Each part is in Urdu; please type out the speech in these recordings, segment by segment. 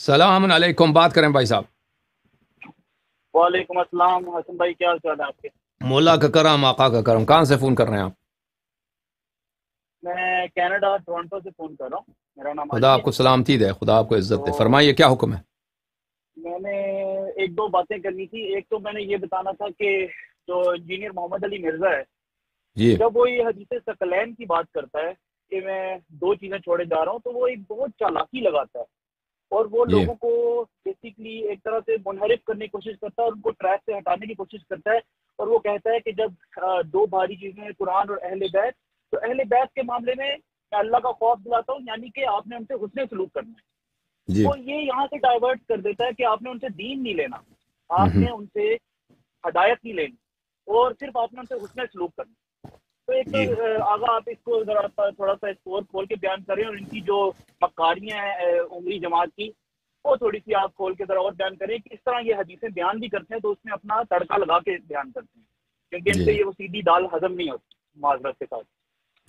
السلام علیکم بات کریں بھائی صاحب وعلیکم السلام حسن کر رہے ہے آپ کے مولا کا کرم آقا کا کرم کہاں سے فون کر رہے ہیں آپ میں کینیڈا ٹورنٹو سے فون کر رہا ہوں میرا نام خدا خدا آپ آپ کو کو سلامتی دے دے عزت فرمائیے کیا حکم ہے میں نے ایک دو باتیں کرنی تھی ایک تو میں نے یہ بتانا تھا کہ جو انجینئر محمد علی مرزا ہے جی جب وہ یہ حدیث کی بات کرتا ہے کہ میں دو چیزیں چھوڑے جا رہا ہوں تو وہ ایک بہت چالاکی لگاتا ہے اور وہ جی۔ لوگوں کو بیسکلی ایک طرح سے منحرف کرنے کی کوشش کرتا ہے اور ان کو ٹریک سے ہٹانے کی کوشش کرتا ہے اور وہ کہتا ہے کہ جب دو بھاری چیزیں ہیں قرآن اور اہل بیت تو اہل بیت کے معاملے میں میں اللہ کا خوف دلاتا ہوں یعنی کہ آپ نے ان سے حسن سلوک کرنا ہے جی۔ وہ یہاں سے ڈائیورٹ کر دیتا ہے کہ آپ نے ان سے دین نہیں لینا آپ نے ان سے ہدایت نہیں لینی اور صرف آپ نے ان سے حسن سلوک ہے تو ایک آگا جی۔ آپ اس کو ذرا تھوڑا سا اسکور کھول کے بیان کریں اور ان کی جو مکاریاں ہیں عمری جماعت کی وہ تھوڑی سی آپ کھول کے ذرا اور بیان کریں کہ اس طرح یہ حدیثیں بیان بھی کرتے ہیں تو اس میں اپنا تڑکا لگا کے بیان کرتے ہیں کیونکہ ان سے جی۔ یہ وہ سیدھی دال ہضم نہیں ہوتی معذرت کے ساتھ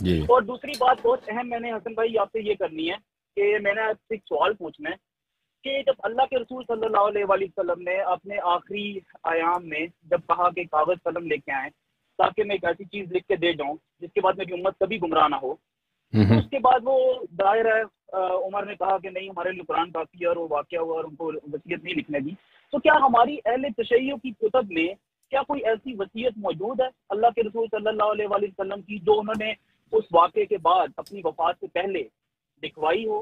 جی۔ اور دوسری بات بہت اہم میں نے حسن بھائی آپ سے یہ کرنی ہے کہ میں نے آپ سے ایک سوال پوچھنا ہے کہ جب اللہ کے رسول صلی اللہ علیہ وسلم نے اپنے آخری آیام میں جب کہا کہ کاغذ قلم لے کے آئے تاکہ میں ایک ایسی چیز لکھ کے دے جاؤں جس کے بعد میری امت کبھی گمراہ نہ ہو اس کے بعد وہ دائر ہے عمر نے کہا کہ نہیں ہمارے لیے کافی ہے اور وہ واقعہ ہوا اور ان کو وصیت نہیں لکھنے دی تو کیا ہماری اہل تشیعوں کی کتب میں کیا کوئی ایسی وصیت موجود ہے اللہ کے رسول صلی اللہ علیہ وسلم کی جو انہوں نے اس واقعے کے بعد اپنی وفات سے پہلے لکھوائی ہو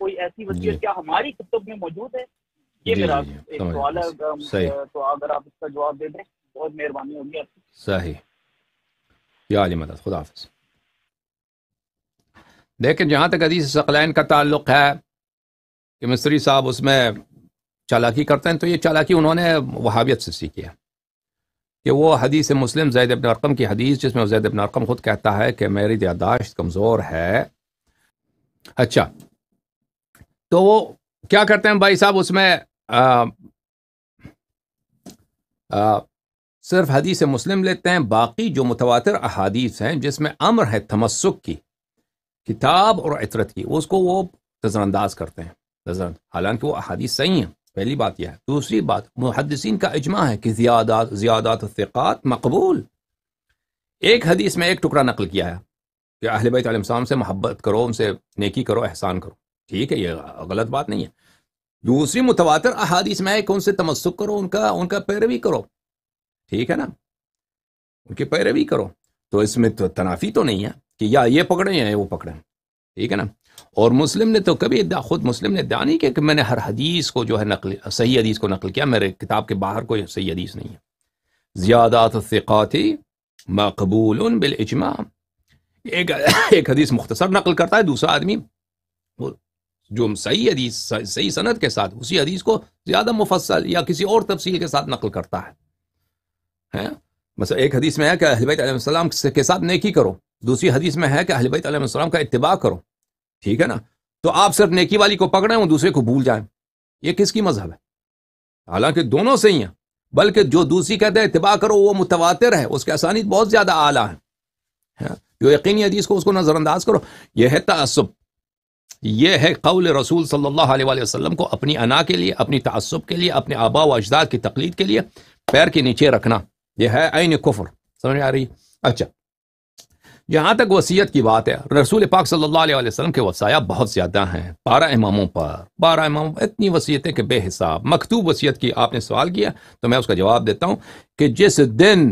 کوئی ایسی جی۔ وصیت کیا ہماری کتب میں موجود ہے یہ جی، میرا جی، ایک سوال ہے تو اگر آپ اس کا جواب دے دیں بہت مہربانی ہوگی آپ صحیح یا علی مدد خدا حافظ دیکھیں جہاں تک کا تعلق ہے کہ مستری صاحب اس میں چالاکی کرتے ہیں تو یہ چالاکی انہوں نے وہابیت سے سیکھی ہے کہ وہ حدیث مسلم زید ابن ارقم کی حدیث جس میں زید ابن ارقم خود کہتا ہے کہ میری یاداشت کمزور ہے اچھا تو وہ کیا کرتے ہیں بھائی صاحب اس میں آ آ صرف حدیث مسلم لیتے ہیں باقی جو متواتر احادیث ہیں جس میں امر ہے تمسک کی کتاب اور عطرت کی اس کو وہ نظر انداز کرتے ہیں حالانکہ وہ احادیث صحیح ہیں پہلی بات یہ ہے دوسری بات محدثین کا اجماع ہے کہ زیادات زیادات الثقات مقبول ایک حدیث میں ایک ٹکڑا نقل کیا ہے کہ اہل بیت علیہ السلام سے محبت کرو ان سے نیکی کرو احسان کرو ٹھیک ہے یہ غلط بات نہیں ہے دوسری متواتر احادیث میں ہے کہ ان سے تمسک کرو ان کا ان کا پیروی کرو ٹھیک ہے نا ان کی پیروی کرو تو اس میں تو تنافی تو نہیں ہے کہ یا یہ پکڑیں یا وہ پکڑیں ٹھیک ہے نا اور مسلم نے تو کبھی خود مسلم نے نہیں کیا کہ میں نے ہر حدیث کو جو ہے نقل صحیح حدیث کو نقل کیا میرے کتاب کے باہر کوئی صحیح حدیث نہیں ہے زیادہ ثقاتی مقبول بالاجماع ایک ایک حدیث مختصر نقل کرتا ہے دوسرا آدمی جو صحیح حدیث صحیح صنعت کے ساتھ اسی حدیث کو زیادہ مفصل یا کسی اور تفصیل کے ساتھ نقل کرتا ہے ہاں بس ایک حدیث میں ہے کہ بیت علیہ السلام کے ساتھ نیکی کرو دوسری حدیث میں ہے کہ بیت علیہ السلام کا اتباع کرو ٹھیک ہے نا تو آپ صرف نیکی والی کو پکڑیں دوسرے کو بھول جائیں یہ کس کی مذہب ہے حالانکہ دونوں سے ہی ہیں بلکہ جو دوسری کہتے ہیں اتباع کرو وہ متواتر ہے اس کے آسانی بہت زیادہ اعلیٰ ہیں ہاں؟ جو یقینی حدیث کو اس کو نظر انداز کرو یہ ہے تعصب یہ ہے قول رسول صلی اللہ علیہ وآلہ وسلم کو اپنی انا کے لیے اپنی تعصب کے لیے اپنے آبا و اجداد کی تقلید کے لیے پیر کے نیچے رکھنا یہ ہے عین کفر سمجھ آ رہی اچھا جہاں تک وسیعت کی بات ہے رسول پاک صلی اللہ علیہ وسلم کے وسایا بہت زیادہ ہیں بارہ اماموں پر بارہ امام پر اتنی وصیتیں کہ بے حساب مکتوب وصیت کی آپ نے سوال کیا تو میں اس کا جواب دیتا ہوں کہ جس دن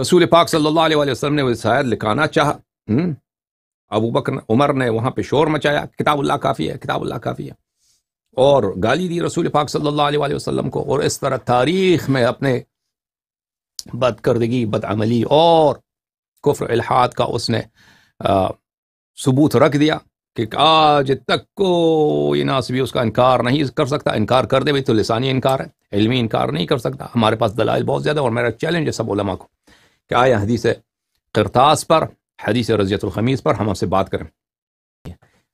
رسول پاک صلی اللہ علیہ وسلم نے وسایت لکھانا چاہا ابو بکر عمر نے وہاں پہ شور مچایا کتاب اللہ کافی ہے کتاب اللہ کافی ہے اور گالی دی رسول پاک صلی اللہ علیہ وسلم کو اور اس طرح تاریخ میں اپنے بد کردگی بد عملی اور کفر الحاد کا اس نے ثبوت رکھ دیا کہ آج تک کوئی ناسبی اس کا انکار نہیں کر سکتا انکار کر دے بھائی تو لسانی انکار ہے علمی انکار نہیں کر سکتا ہمارے پاس دلائل بہت زیادہ اور میرا چیلنج ہے سب علماء کو کہ آئے حدیث کرتاس پر حدیث رضیت الخمیز پر ہم آپ سے بات کریں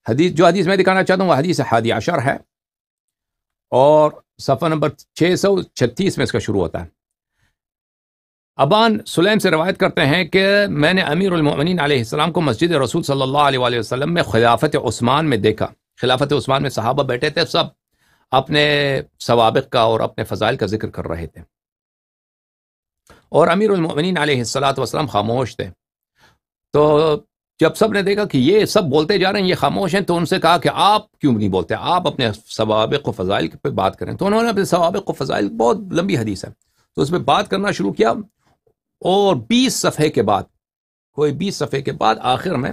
حدیث جو حدیث میں دکھانا چاہتا ہوں وہ حدیث حادی عشر ہے اور صفحہ نمبر چھ سو چھتیس میں اس کا شروع ہوتا ہے ابان سلیم سے روایت کرتے ہیں کہ میں نے امیر المومنین علیہ السلام کو مسجد رسول صلی اللہ علیہ وسلم میں خلافت عثمان میں دیکھا خلافت عثمان میں صحابہ بیٹھے تھے سب اپنے سوابق کا اور اپنے فضائل کا ذکر کر رہے تھے اور امیر المومنین علیہ السلاۃ وسلم خاموش تھے تو جب سب نے دیکھا کہ یہ سب بولتے جا رہے ہیں یہ خاموش ہیں تو ان سے کہا کہ آپ کیوں نہیں بولتے آپ اپنے ثوابق و فضائل پہ بات کریں تو انہوں نے اپنے ثوابق و فضائل بہت لمبی حدیث ہے تو اس پہ بات کرنا شروع کیا اور بیس صفحے کے بعد کوئی بیس صفحے کے بعد آخر میں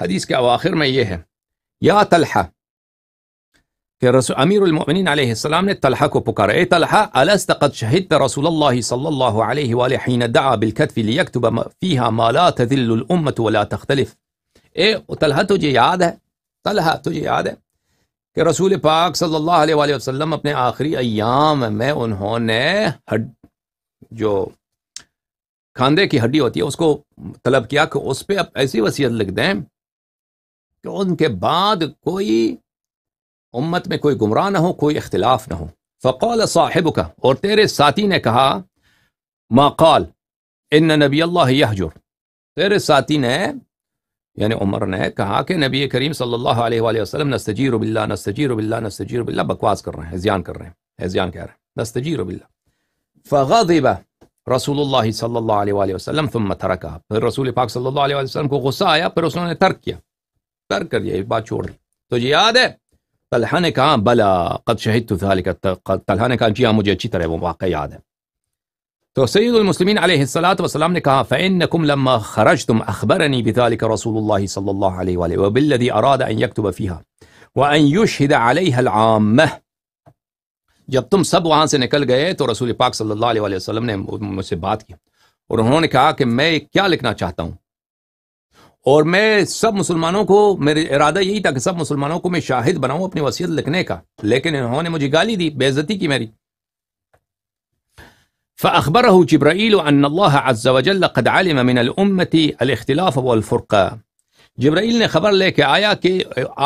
حدیث کے میں یہ ہے یا طلحہ کو پکارا اے طلحہ تجھے یاد ہے طلحہ تجھے یاد ہے کہ رسول پاک صلی اللہ علیہ وآلہ وسلم اپنے آخری ایام میں انہوں نے جو کھاندے کی ہڈی ہوتی ہے اس کو طلب کیا کہ اس پہ آپ ایسی وصیت لکھ دیں کہ ان کے بعد کوئی امت میں کوئی گمراہ نہ ہو کوئی اختلاف نہ ہو فقول صاحب کا اور تیرے ساتھی نے کہا ما قال ان نبی اللہ یہ تیرے ساتھی نے یعنی عمر نے کہا کہ نبی کریم صلی اللہ علیہ وآلہ وسلم نستجیر باللہ رب اللہ نستجیر باللہ رب اللہ رہے ہیں رب اللہ بکواس کر رہے ہیں کہہ رہے رب اللہ باللہ فغضب رسول رسول اللہ اللہ اللہ صلی صلی علیہ علیہ وآلہ وسلم وسلم ثم ترکا پھر پھر پاک کو غصہ آیا اس نے نے نے ترک ترک کیا کر دیا یہ یہ بات چھوڑ دی تو یاد ہے کہا کہا بلا قد جی ہاں مجھے اچھی طرح وہ واقعہ یاد ہے تو سید المسلمین علیہ نے کہا فَإِنَّكُمْ لَمَّا خَرَجْتُمْ أَخْبَرَنِي بِذَلِكَ رَسُولُ اللَّهِ سعید المسلم و جب تم سب وہاں سے نکل گئے تو رسول پاک صلی اللہ علیہ وآلہ وسلم نے مجھ سے بات کی اور انہوں نے کہا کہ میں کیا لکھنا چاہتا ہوں اور میں سب مسلمانوں کو میرے ارادہ یہی تھا کہ سب مسلمانوں کو میں شاہد بناؤں اپنی وصیت لکھنے کا لیکن انہوں نے مجھے گالی دی بےزتی کی میری فرو جبر اللہ جبرائیل نے خبر لے کے آیا کہ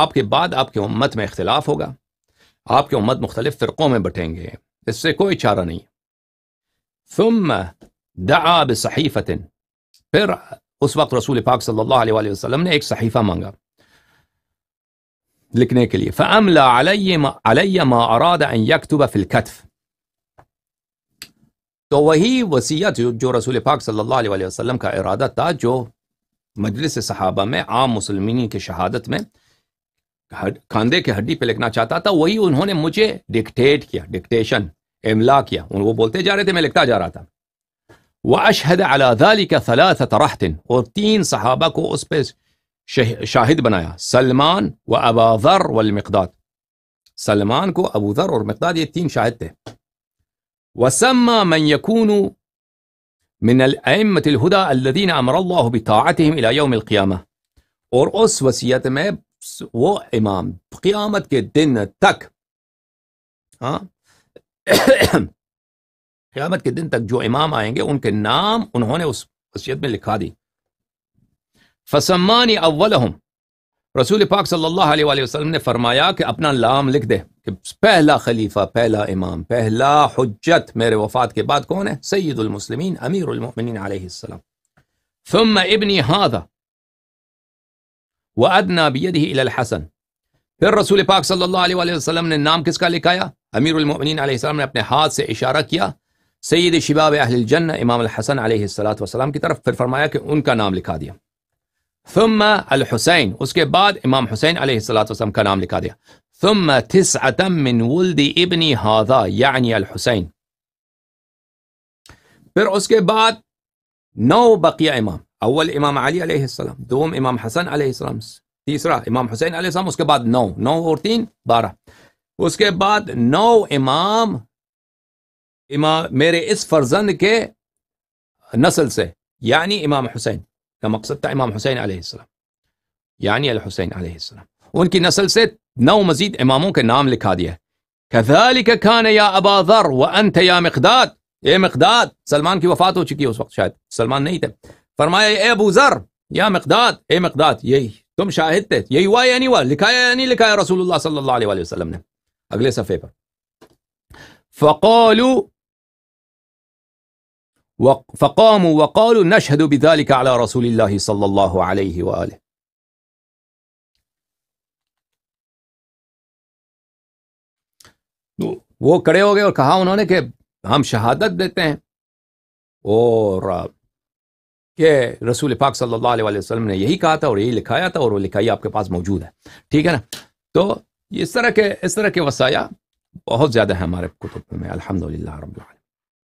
آپ کے بعد آپ کے امت میں اختلاف ہوگا آپ کی امت مختلف فرقوں میں بٹیں گے اس سے کوئی چارہ نہیں ثم دعا بصحیفت پھر اس وقت رسول پاک صلی اللہ علیہ وسلم نے ایک صحیفہ مانگا لکھنے کے لیے تو وہی وسیع جو رسول پاک صلی اللہ علیہ وسلم کا ارادہ تھا جو مجلس صحابہ میں عام مسلمین کی شہادت میں خاندے کے ہڈی پہ لکھنا چاہتا تھا وہی انہوں نے مجھے ڈکٹیٹ کیا ڈکٹیشن املا کیا ان کو بولتے جا رہے تھے میں لکھتا جا رہا تھا وہ اشہد اور تین صحابہ کو اس پہ شاہد بنایا سلمان و ابا ذر والمقداد سلمان کو ابو ذر اور مقداد یہ تین شاہد تھے وسما اللہ امر اللہ اور اس وصیت میں وہ امام قیامت کے دن تک ہاں قیامت کے دن تک جو امام آئیں گے ان کے نام انہوں نے اس وصیت میں لکھا دی فسمان رسول پاک صلی اللہ علیہ وآلہ وسلم نے فرمایا کہ اپنا نام لکھ دے کہ پہلا خلیفہ پہلا امام پہلا حجت میرے وفات کے بعد کون ہے سید المسلمین امیر المؤمنین علیہ السلام ثم ابنی ہادا وہ ادنا الحسن پھر رسول پاک صلی اللہ علیہ وآلہ وسلم نے نام کس کا لکھایا امیر المؤمنین علیہ السلام نے اپنے ہاتھ سے اشارہ کیا سید شباب اہل الجنہ امام الحسن علیہ السلاۃ اللہ کی طرف پھر فرمایا کہ ان کا نام لکھا دیا ثم الحسین اس کے بعد امام حسین علیہ السلاۃ السلات کا نام لکھا دیا ثم من ولد ابنی هذا یعنی الحسین پھر اس کے بعد نو بقیہ امام اول امام علي عليه السلام دوم امام حسن عليه السلام تیسرا امام حسين عليه السلام اس کے بعد نو نو اور تین بارہ اس کے بعد نو امام امام میرے اس فرزند کے نسل سے يعني امام حسين لما قصدت امام حسين عليه السلام يعني الحسين عليه السلام ان کی نسل سے نو مزید اماموں کے نام لکھا دیا كذلك كان يا ابا ذر وانت يا مقداد اے إيه مقداد سلمان کی وفات ہو چکی ہے اس وقت شاید سلمان نہیں تھے فرمایا اے ابو ذر یا مقداد اے مقداد یہی تم شاہد تھے یہی ہوا یا نہیں ہوا لکھایا یا نہیں لکھایا رسول اللہ صلی اللہ علیہ وسلم نے اگلے صفحے پر فقالوا فقاموا وقالوا نشهد بذلك على رسول الله صلى الله عليه واله وہ کڑے ہو گئے اور کہا انہوں نے کہ ہم شہادت دیتے ہیں اور رسول پاک صلی اللہ علیہ وسلم نے یہی کہا تھا اور یہی لکھایا تھا اور وہ لکھائی آپ کے پاس موجود ہے ٹھیک ہے نا تو اس طرح کے اس طرح کے وسایا بہت زیادہ ہیں ہمارے کتب میں الحمد للہ رب العالمین